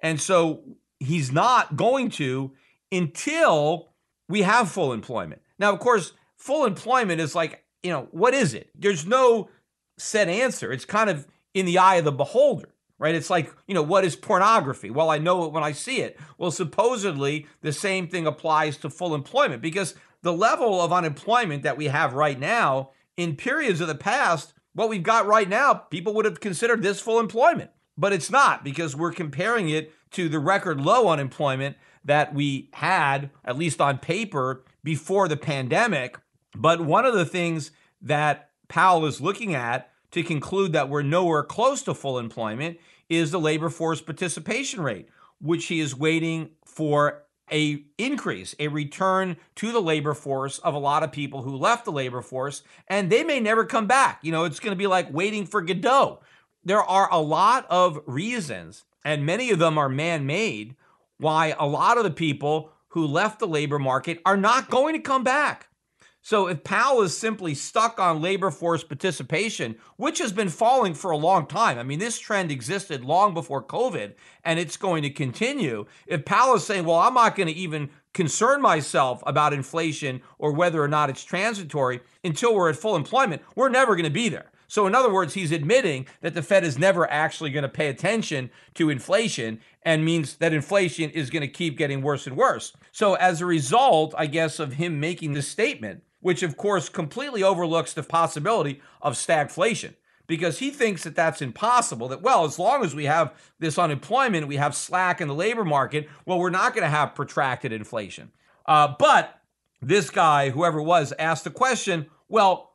And so he's not going to until we have full employment. Now, of course, full employment is like, you know, what is it? There's no set answer. It's kind of in the eye of the beholder, right? It's like, you know, what is pornography? Well, I know it when I see it. Well, supposedly the same thing applies to full employment because the level of unemployment that we have right now in periods of the past, what we've got right now, people would have considered this full employment but it's not because we're comparing it to the record low unemployment that we had, at least on paper, before the pandemic. But one of the things that Powell is looking at to conclude that we're nowhere close to full employment is the labor force participation rate, which he is waiting for a increase, a return to the labor force of a lot of people who left the labor force, and they may never come back. You know, it's going to be like waiting for Godot there are a lot of reasons, and many of them are man made, why a lot of the people who left the labor market are not going to come back. So if Powell is simply stuck on labor force participation, which has been falling for a long time, I mean, this trend existed long before COVID and it's going to continue. If Powell is saying, well, I'm not going to even concern myself about inflation or whether or not it's transitory until we're at full employment, we're never going to be there. So, in other words, he's admitting that the Fed is never actually going to pay attention to inflation and means that inflation is going to keep getting worse and worse. So, as a result, I guess, of him making this statement, which of course completely overlooks the possibility of stagflation because he thinks that that's impossible. That, well, as long as we have this unemployment, we have slack in the labor market, well, we're not going to have protracted inflation. Uh, but this guy, whoever was, asked the question well,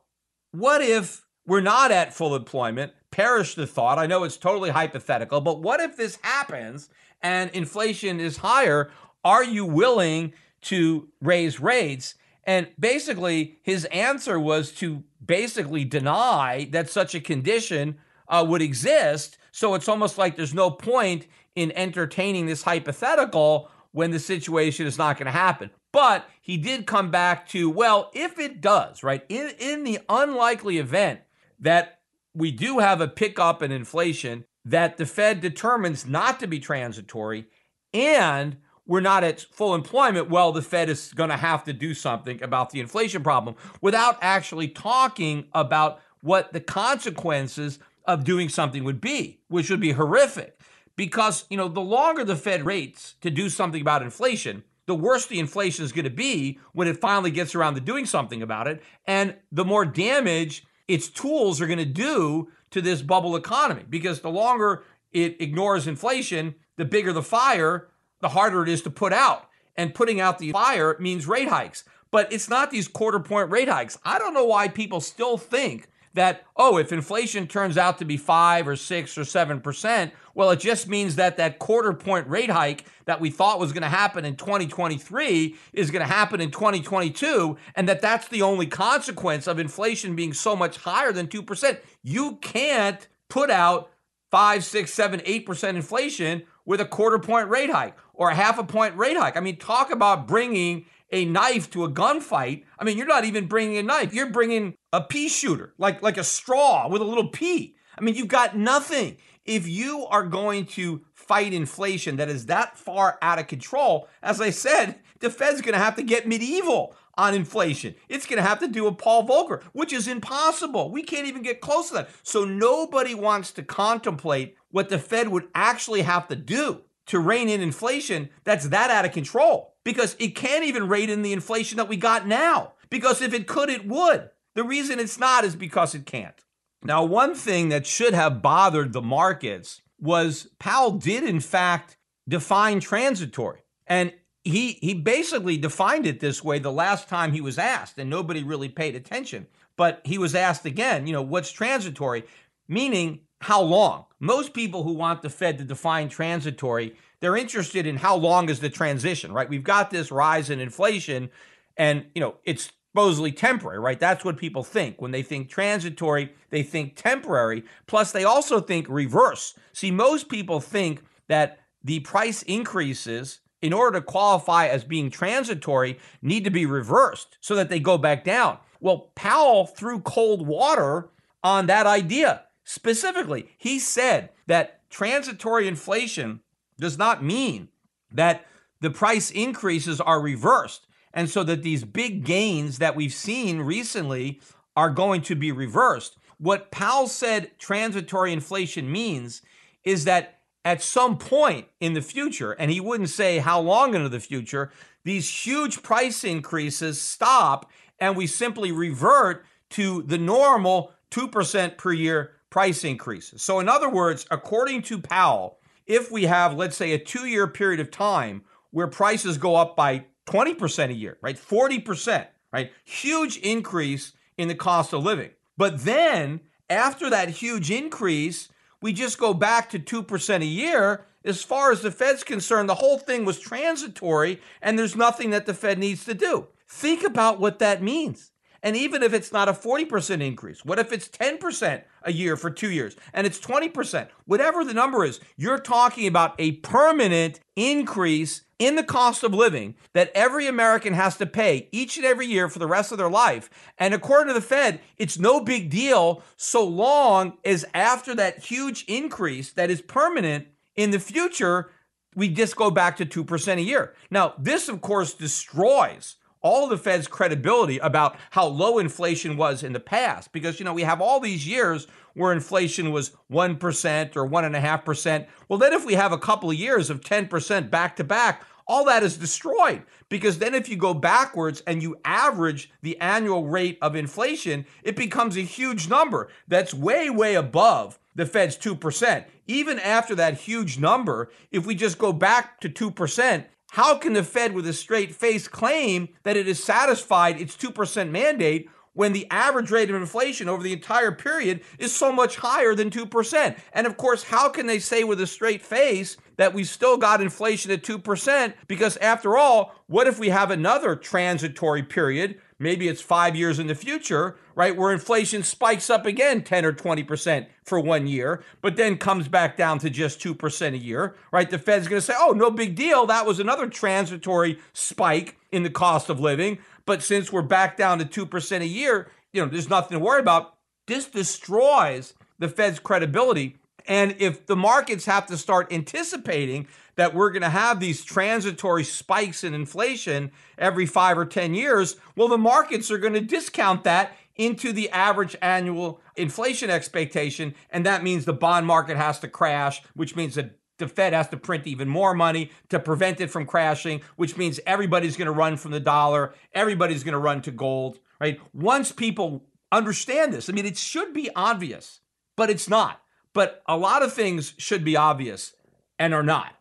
what if we're not at full employment. Perish the thought. I know it's totally hypothetical, but what if this happens and inflation is higher? Are you willing to raise rates? And basically, his answer was to basically deny that such a condition uh, would exist. So it's almost like there's no point in entertaining this hypothetical when the situation is not going to happen. But he did come back to, well, if it does, right, in, in the unlikely event that we do have a pickup in inflation that the Fed determines not to be transitory and we're not at full employment, well, the Fed is going to have to do something about the inflation problem without actually talking about what the consequences of doing something would be, which would be horrific. Because, you know, the longer the Fed rates to do something about inflation, the worse the inflation is going to be when it finally gets around to doing something about it, and the more damage its tools are going to do to this bubble economy because the longer it ignores inflation, the bigger the fire, the harder it is to put out. And putting out the fire means rate hikes. But it's not these quarter point rate hikes. I don't know why people still think that, oh, if inflation turns out to be five or six or seven percent, well, it just means that that quarter point rate hike that we thought was going to happen in 2023 is going to happen in 2022, and that that's the only consequence of inflation being so much higher than two percent. You can't put out five, six, seven, eight percent inflation with a quarter point rate hike or a half a point rate hike. I mean, talk about bringing a knife to a gunfight. I mean, you're not even bringing a knife. You're bringing a pea shooter, like like a straw with a little pea. I mean, you've got nothing. If you are going to fight inflation that is that far out of control, as I said, the Fed's going to have to get medieval on inflation. It's going to have to do a Paul Volcker, which is impossible. We can't even get close to that. So nobody wants to contemplate what the Fed would actually have to do to rein in inflation that's that out of control because it can't even rein in the inflation that we got now. Because if it could, it would. The reason it's not is because it can't. Now, one thing that should have bothered the markets was Powell did, in fact, define transitory. And he, he basically defined it this way the last time he was asked, and nobody really paid attention. But he was asked again, you know, what's transitory? Meaning how long. Most people who want the Fed to define transitory, they're interested in how long is the transition, right? We've got this rise in inflation and, you know, it's supposedly temporary, right? That's what people think. When they think transitory, they think temporary. Plus, they also think reverse. See, most people think that the price increases in order to qualify as being transitory need to be reversed so that they go back down. Well, Powell threw cold water on that idea. Specifically, he said that transitory inflation does not mean that the price increases are reversed. And so that these big gains that we've seen recently are going to be reversed. What Powell said transitory inflation means is that at some point in the future, and he wouldn't say how long into the future, these huge price increases stop and we simply revert to the normal 2% per year price increases. So, in other words, according to Powell, if we have, let's say, a two year period of time where prices go up by 20% a year, right? 40%, right? Huge increase in the cost of living. But then after that huge increase, we just go back to 2% a year. As far as the Fed's concerned, the whole thing was transitory and there's nothing that the Fed needs to do. Think about what that means. And even if it's not a 40% increase, what if it's 10% a year for two years and it's 20%? Whatever the number is, you're talking about a permanent increase in the cost of living that every American has to pay each and every year for the rest of their life. And according to the Fed, it's no big deal so long as after that huge increase that is permanent in the future, we just go back to 2% a year. Now, this, of course, destroys all the Fed's credibility about how low inflation was in the past. Because, you know, we have all these years where inflation was 1% or 1.5%. Well, then if we have a couple of years of 10% back to back, all that is destroyed because then if you go backwards and you average the annual rate of inflation, it becomes a huge number that's way, way above the Fed's 2%. Even after that huge number, if we just go back to 2%, how can the Fed, with a straight face, claim that it has satisfied its 2% mandate when the average rate of inflation over the entire period is so much higher than 2%. And of course, how can they say with a straight face that we still got inflation at 2%? Because after all, what if we have another transitory period maybe it's five years in the future, right, where inflation spikes up again 10 or 20% for one year, but then comes back down to just 2% a year, right? The Fed's going to say, oh, no big deal. That was another transitory spike in the cost of living. But since we're back down to 2% a year, you know, there's nothing to worry about. This destroys the Fed's credibility. And if the markets have to start anticipating that we're going to have these transitory spikes in inflation every five or 10 years, well, the markets are going to discount that into the average annual inflation expectation. And that means the bond market has to crash, which means that the Fed has to print even more money to prevent it from crashing, which means everybody's going to run from the dollar, everybody's going to run to gold, right? Once people understand this, I mean, it should be obvious, but it's not. But a lot of things should be obvious and are not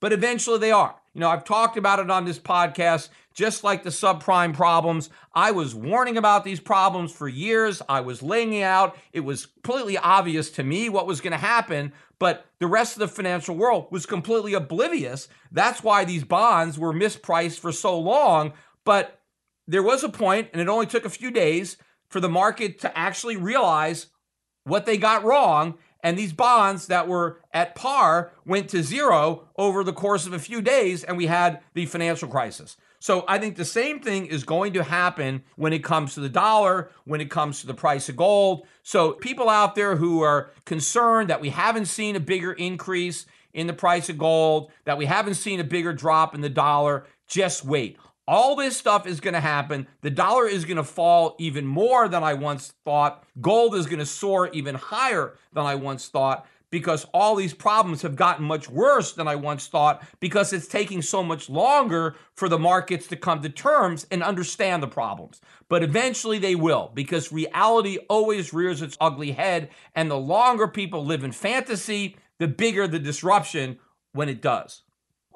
but eventually they are. You know, I've talked about it on this podcast, just like the subprime problems. I was warning about these problems for years. I was laying it out. It was completely obvious to me what was going to happen, but the rest of the financial world was completely oblivious. That's why these bonds were mispriced for so long. But there was a point, and it only took a few days for the market to actually realize what they got wrong and these bonds that were at par went to zero over the course of a few days, and we had the financial crisis. So I think the same thing is going to happen when it comes to the dollar, when it comes to the price of gold. So people out there who are concerned that we haven't seen a bigger increase in the price of gold, that we haven't seen a bigger drop in the dollar, just wait. All this stuff is going to happen. The dollar is going to fall even more than I once thought. Gold is going to soar even higher than I once thought because all these problems have gotten much worse than I once thought because it's taking so much longer for the markets to come to terms and understand the problems. But eventually they will because reality always rears its ugly head. And the longer people live in fantasy, the bigger the disruption when it does.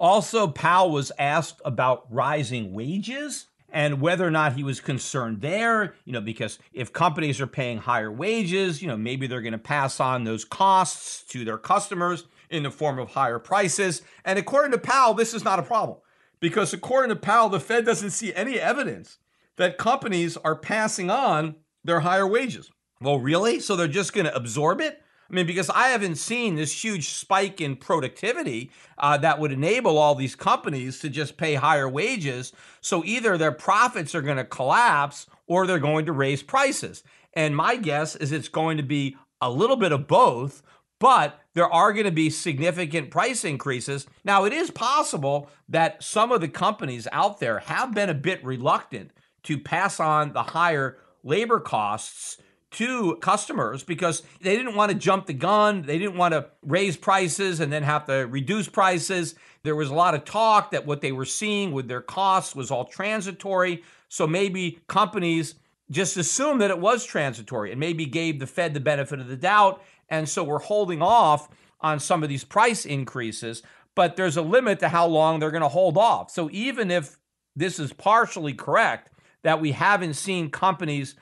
Also, Powell was asked about rising wages and whether or not he was concerned there, you know, because if companies are paying higher wages, you know, maybe they're going to pass on those costs to their customers in the form of higher prices. And according to Powell, this is not a problem because according to Powell, the Fed doesn't see any evidence that companies are passing on their higher wages. Well, really? So they're just going to absorb it? I mean, because I haven't seen this huge spike in productivity uh, that would enable all these companies to just pay higher wages. So either their profits are going to collapse or they're going to raise prices. And my guess is it's going to be a little bit of both, but there are going to be significant price increases. Now, it is possible that some of the companies out there have been a bit reluctant to pass on the higher labor costs to customers because they didn't want to jump the gun. They didn't want to raise prices and then have to reduce prices. There was a lot of talk that what they were seeing with their costs was all transitory. So maybe companies just assumed that it was transitory and maybe gave the Fed the benefit of the doubt. And so we're holding off on some of these price increases, but there's a limit to how long they're going to hold off. So even if this is partially correct, that we haven't seen companies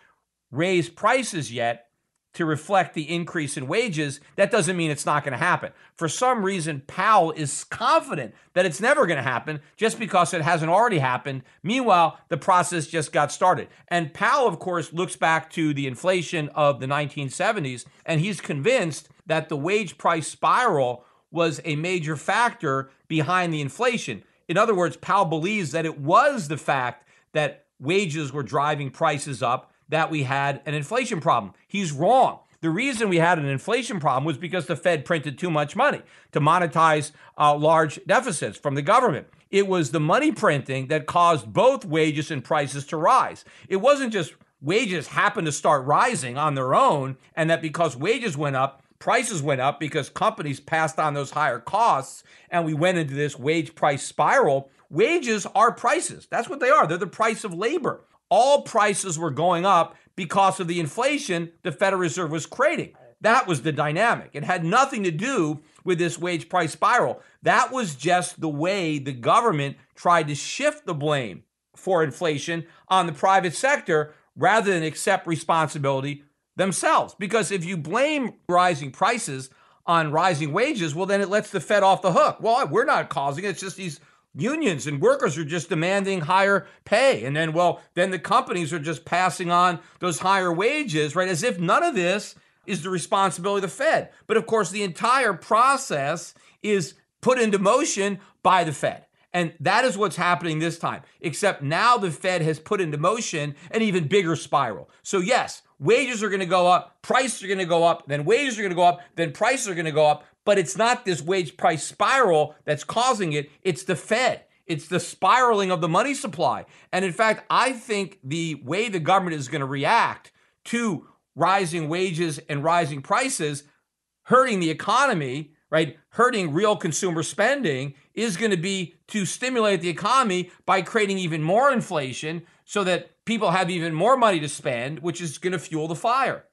raise prices yet to reflect the increase in wages, that doesn't mean it's not going to happen. For some reason, Powell is confident that it's never going to happen just because it hasn't already happened. Meanwhile, the process just got started. And Powell, of course, looks back to the inflation of the 1970s, and he's convinced that the wage price spiral was a major factor behind the inflation. In other words, Powell believes that it was the fact that wages were driving prices up that we had an inflation problem. He's wrong. The reason we had an inflation problem was because the Fed printed too much money to monetize uh, large deficits from the government. It was the money printing that caused both wages and prices to rise. It wasn't just wages happened to start rising on their own, and that because wages went up, prices went up because companies passed on those higher costs, and we went into this wage price spiral. Wages are prices. That's what they are. They're the price of labor all prices were going up because of the inflation the Federal Reserve was creating. That was the dynamic. It had nothing to do with this wage price spiral. That was just the way the government tried to shift the blame for inflation on the private sector rather than accept responsibility themselves. Because if you blame rising prices on rising wages, well, then it lets the Fed off the hook. Well, we're not causing it. It's just these unions and workers are just demanding higher pay and then well then the companies are just passing on those higher wages right as if none of this is the responsibility of the fed but of course the entire process is put into motion by the fed and that is what's happening this time except now the fed has put into motion an even bigger spiral so yes wages are going to go up prices are going to go up then wages are going to go up then prices are going to go up but it's not this wage price spiral that's causing it. It's the Fed. It's the spiraling of the money supply. And in fact, I think the way the government is going to react to rising wages and rising prices hurting the economy, right? Hurting real consumer spending is going to be to stimulate the economy by creating even more inflation so that people have even more money to spend, which is going to fuel the fire.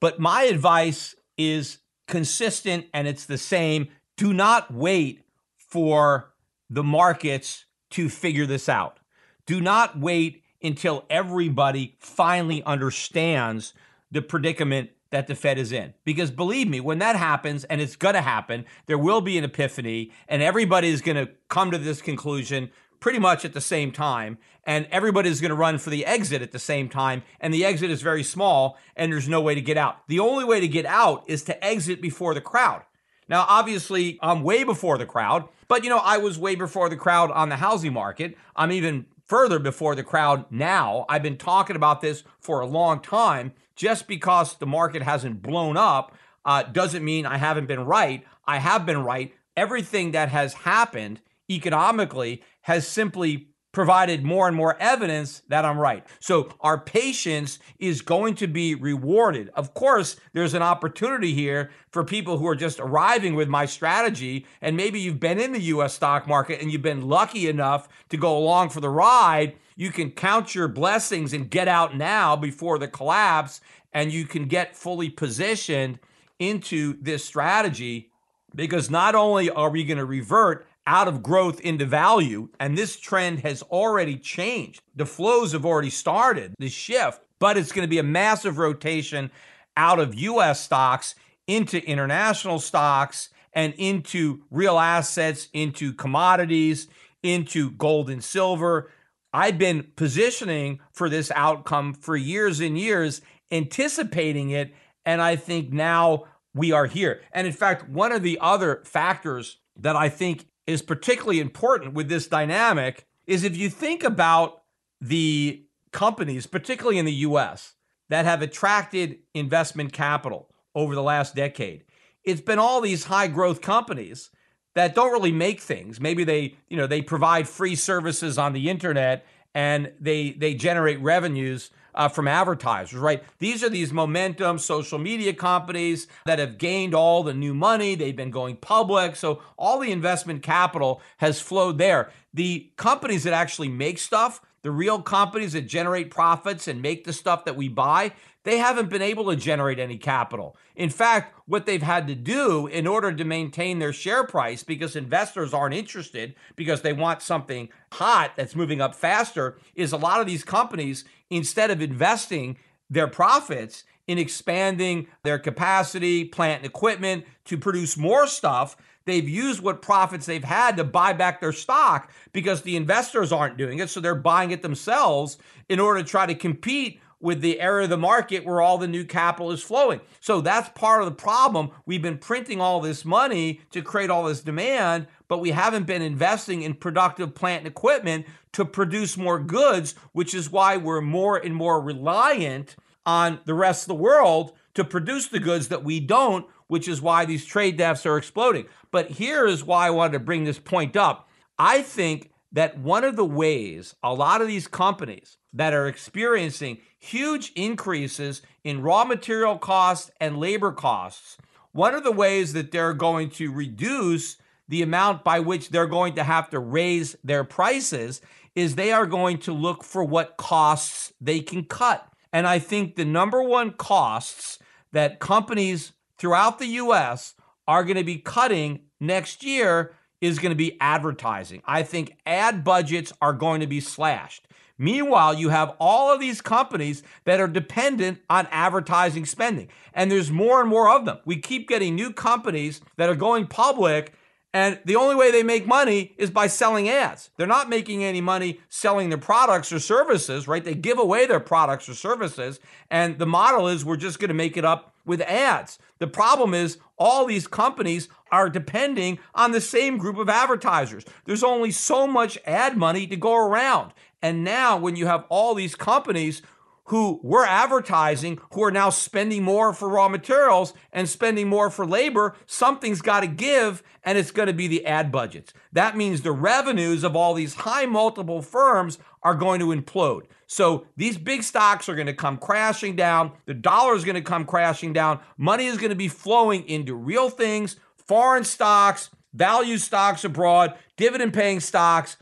But my advice is consistent and it's the same. Do not wait for the markets to figure this out. Do not wait until everybody finally understands the predicament that the Fed is in. Because believe me, when that happens, and it's going to happen, there will be an epiphany, and everybody is going to come to this conclusion pretty much at the same time, and everybody's going to run for the exit at the same time, and the exit is very small, and there's no way to get out. The only way to get out is to exit before the crowd. Now, obviously, I'm way before the crowd, but you know, I was way before the crowd on the housing market. I'm even further before the crowd now. I've been talking about this for a long time. Just because the market hasn't blown up uh, doesn't mean I haven't been right. I have been right. Everything that has happened economically has simply provided more and more evidence that I'm right. So our patience is going to be rewarded. Of course, there's an opportunity here for people who are just arriving with my strategy and maybe you've been in the US stock market and you've been lucky enough to go along for the ride, you can count your blessings and get out now before the collapse and you can get fully positioned into this strategy because not only are we going to revert out of growth into value. And this trend has already changed. The flows have already started, the shift, but it's going to be a massive rotation out of US stocks into international stocks and into real assets, into commodities, into gold and silver. I've been positioning for this outcome for years and years, anticipating it. And I think now we are here. And in fact, one of the other factors that I think is particularly important with this dynamic is if you think about the companies, particularly in the US, that have attracted investment capital over the last decade. It's been all these high growth companies that don't really make things. Maybe they, you know, they provide free services on the internet and they they generate revenues uh, from advertisers, right? These are these momentum social media companies that have gained all the new money. They've been going public. So all the investment capital has flowed there. The companies that actually make stuff, the real companies that generate profits and make the stuff that we buy, they haven't been able to generate any capital. In fact, what they've had to do in order to maintain their share price, because investors aren't interested because they want something hot that's moving up faster, is a lot of these companies instead of investing their profits in expanding their capacity, plant and equipment to produce more stuff, they've used what profits they've had to buy back their stock because the investors aren't doing it. So they're buying it themselves in order to try to compete with the area of the market where all the new capital is flowing. So that's part of the problem. We've been printing all this money to create all this demand, but we haven't been investing in productive plant and equipment to produce more goods, which is why we're more and more reliant on the rest of the world to produce the goods that we don't, which is why these trade deficits are exploding. But here is why I wanted to bring this point up. I think that one of the ways a lot of these companies that are experiencing huge increases in raw material costs and labor costs, one of the ways that they're going to reduce the amount by which they're going to have to raise their prices is they are going to look for what costs they can cut. And I think the number one costs that companies throughout the US are going to be cutting next year is going to be advertising. I think ad budgets are going to be slashed. Meanwhile, you have all of these companies that are dependent on advertising spending, and there's more and more of them. We keep getting new companies that are going public and the only way they make money is by selling ads. They're not making any money selling their products or services, right? They give away their products or services. And the model is we're just going to make it up with ads. The problem is all these companies are depending on the same group of advertisers. There's only so much ad money to go around. And now, when you have all these companies who were advertising who are now spending more for raw materials and spending more for labor. Something's got to give, and it's going to be the ad budgets. That means the revenues of all these high multiple firms are going to implode. So these big stocks are going to come crashing down. The dollar is going to come crashing down. Money is going to be flowing into real things, foreign stocks, value stocks abroad, dividend paying stocks,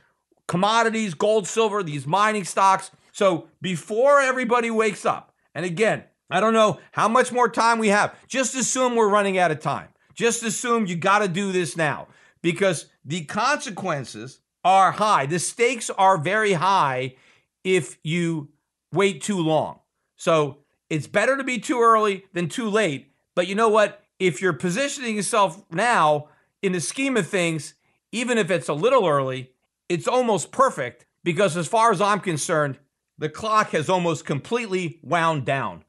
commodities, gold, silver, these mining stocks so before everybody wakes up, and again, I don't know how much more time we have. Just assume we're running out of time. Just assume you got to do this now because the consequences are high. The stakes are very high if you wait too long. So it's better to be too early than too late. But you know what? If you're positioning yourself now in the scheme of things, even if it's a little early, it's almost perfect because, as far as I'm concerned, the clock has almost completely wound down.